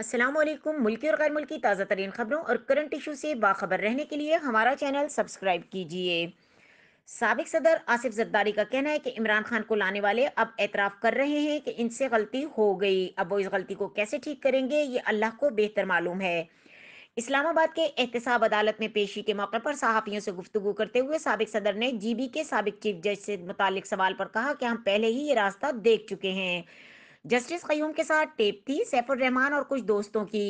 असलम मुल्की और गैर मुल्की ताज़ा तरीन खबरों और करंट इशू से बाखबर रहने के लिए हमारा चैनल सब्सक्राइब कीजिए सबक सदर आसिफ जद्दारी का कहना है कि इमरान खान को लाने वाले अब एतराफ़ कर रहे हैं कि इनसे गलती हो गई अब वो इस गलती को कैसे ठीक करेंगे ये अल्लाह को बेहतर मालूम है इस्लामाबाद के एहतसाब अदालत में पेशी के मौके पर सहाफ़ियों से गुफ्तु करते हुए सबक सदर ने जी बी के सबक चीफ जज से मुतल सवाल पर कहा कि हम पहले ही ये रास्ता देख चुके हैं जस्टिस कयूम के साथ टेप थी सैफुर रहमान और कुछ दोस्तों की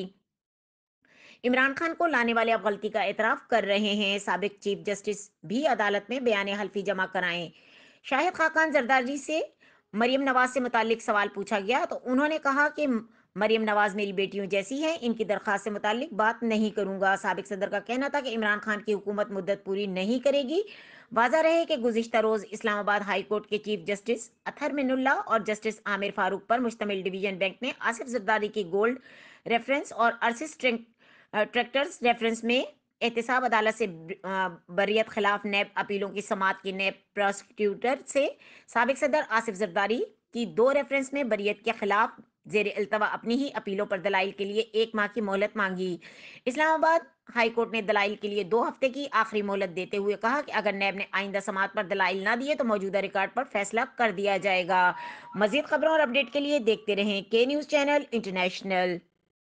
इमरान खान को लाने वाले अब गलती का एतराफ कर रहे हैं सबक चीफ जस्टिस भी अदालत में बयान हल्फी जमा कराए शाहिद खाकान जरदारी से मरियम नवाज से मुतल सवाल पूछा गया तो उन्होंने कहा कि मरियम नवाज मेरी बेटियों जैसी है इनकी दरख्वास्त से मुतालिक बात नहीं करूंगा सबक सदर का कहना था कि इमरान खान की हुकूमत मुद्दत पूरी नहीं करेगी वाजा रहे कि गुजशत रोज़ इस्लामाबाद हाई कोर्ट के चीफ जस्टिस अथर मिनुल्ला और जस्टिस आमिर फारूक पर मुश्तमिल डिवीजन बैंक ने आसिफ जरदारी की गोल्ड रेफरेंस और अर्सिस ट्रैक्टर्स रेफरेंस में एहतसाब अदालत से बरीत खिलाफ नैब अपीलों की समात की नैब प्रोसिक्यूटर से सबक सदर आसिफ जरदारी की दो रेफरेंस में बरीत के खिलाफ जेर अल्तवा अपनी ही अपीलों पर दलाइल के लिए एक माह की मोहलत मांगी इस्लामाबाद हाई कोर्ट ने दलाइल के लिए दो हफ्ते की आखिरी मोहलत देते हुए कहा कि अगर नैब ने आइंदा समात पर दलाइल ना दिए तो मौजूदा रिकॉर्ड पर फैसला कर दिया जाएगा मजीद खबरों और अपडेट के लिए देखते रहें के न्यूज़ चैनल इंटरनेशनल